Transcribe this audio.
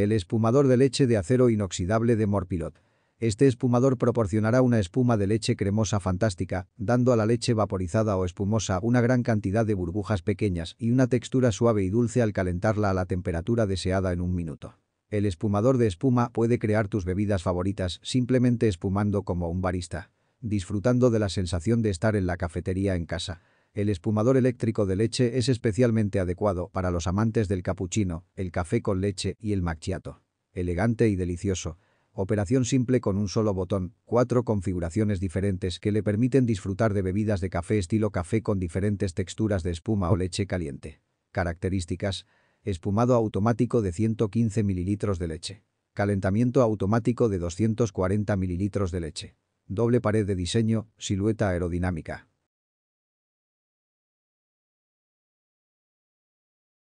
El espumador de leche de acero inoxidable de Morpilot. Este espumador proporcionará una espuma de leche cremosa fantástica, dando a la leche vaporizada o espumosa una gran cantidad de burbujas pequeñas y una textura suave y dulce al calentarla a la temperatura deseada en un minuto. El espumador de espuma puede crear tus bebidas favoritas simplemente espumando como un barista, disfrutando de la sensación de estar en la cafetería en casa. El espumador eléctrico de leche es especialmente adecuado para los amantes del capuchino, el café con leche y el macchiato. Elegante y delicioso. Operación simple con un solo botón, cuatro configuraciones diferentes que le permiten disfrutar de bebidas de café estilo café con diferentes texturas de espuma o leche caliente. Características. Espumado automático de 115 ml de leche. Calentamiento automático de 240 ml de leche. Doble pared de diseño, silueta aerodinámica.